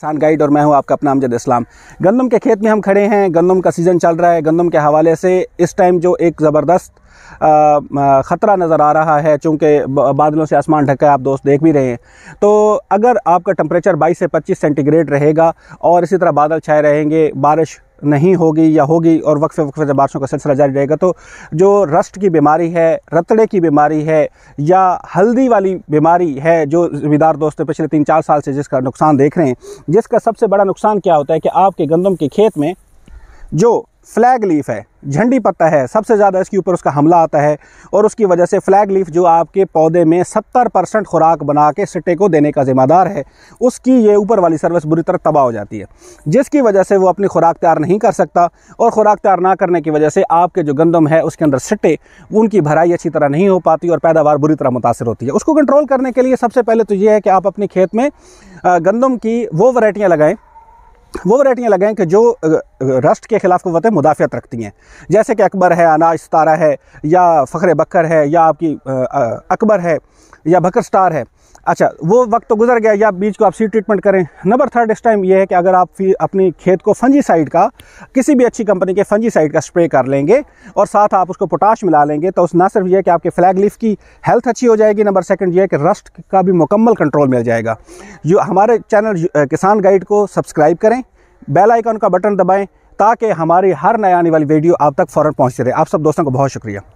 किसान गाइड और मैं हूं आपका अपना अमजद इस्लाम गंदम के खेत में हम खड़े हैं गंदम का सीज़न चल रहा है गंदम के हवाले से इस टाइम जो एक ज़बरदस्त ख़तरा नज़र आ रहा है चूँकि बादलों से आसमान ढका है आप दोस्त देख भी रहे हैं तो अगर आपका टम्परेचर 22 से 25 सेंटीग्रेड रहेगा और इसी तरह बादल छाए रहेंगे बारिश नहीं होगी या होगी और वक्त वक्त से बारिशों का सिलसिला जारी रहेगा तो जो रस्ट की बीमारी है रतड़े की बीमारी है या हल्दी वाली बीमारी है जो ज़मींदार दोस्त पिछले तीन चार साल से जिसका नुकसान देख रहे हैं जिसका सबसे बड़ा नुकसान क्या होता है कि आपके गंदम के खेत में जो फ्लैग लीफ है झंडी पत्ता है सबसे ज़्यादा इसके ऊपर उसका हमला आता है और उसकी वजह से फ्लैग लीफ जो आपके पौधे में 70 परसेंट खुराक बना के सिटे को देने का ज़िम्मेदार है उसकी ये ऊपर वाली सर्विस बुरी तरह तबाह हो जाती है जिसकी वजह से वो अपनी खुराक तैयार नहीं कर सकता और ख़ुराक तैयार ना करने की वजह से आपके जो गंदम है उसके अंदर सिटे उनकी भराई अच्छी तरह नहीं हो पाती और पैदावार बुरी तरह मुतासर होती है उसको कंट्रोल करने के लिए सबसे पहले तो ये है कि आप अपने खेत में गंदम की वो वरायटियाँ लगाएँ वो वैरायटियाँ लगाएं कि जो रस्ट के ख़िलाफ़ कुत मुदाफ़त रखती हैं जैसे कि अकबर है अनाज सतारा है या फ़खर बकर है या आपकी अकबर है या बकर स्टार है अच्छा वो वक्त तो गुजर गया या बीज को आप सीड ट्रीटमेंट करें नंबर थर्ड इस टाइम ये है कि अगर आप फिर अपनी खेत को फंजी साइड का किसी भी अच्छी कंपनी के फंजी साइड का स्प्रे कर लेंगे और साथ आप उसको पोटाश मिला लेंगे तो उस ना सिर्फ ये कि आपके फ्लैग लीफ की हेल्थ अच्छी हो जाएगी नंबर सेकंड ये है कि रस्ट का भी मुकम्मल कंट्रोल मिल जाएगा जो हमारे चैनल किसान गाइड को सब्सक्राइब करें बेल आइकन का बटन दबाएँ ताकि हमारी हर नए आने वाली वीडियो आप तक फ़ौरन पहुँचती रहे आप सब दोस्तों को बहुत शुक्रिया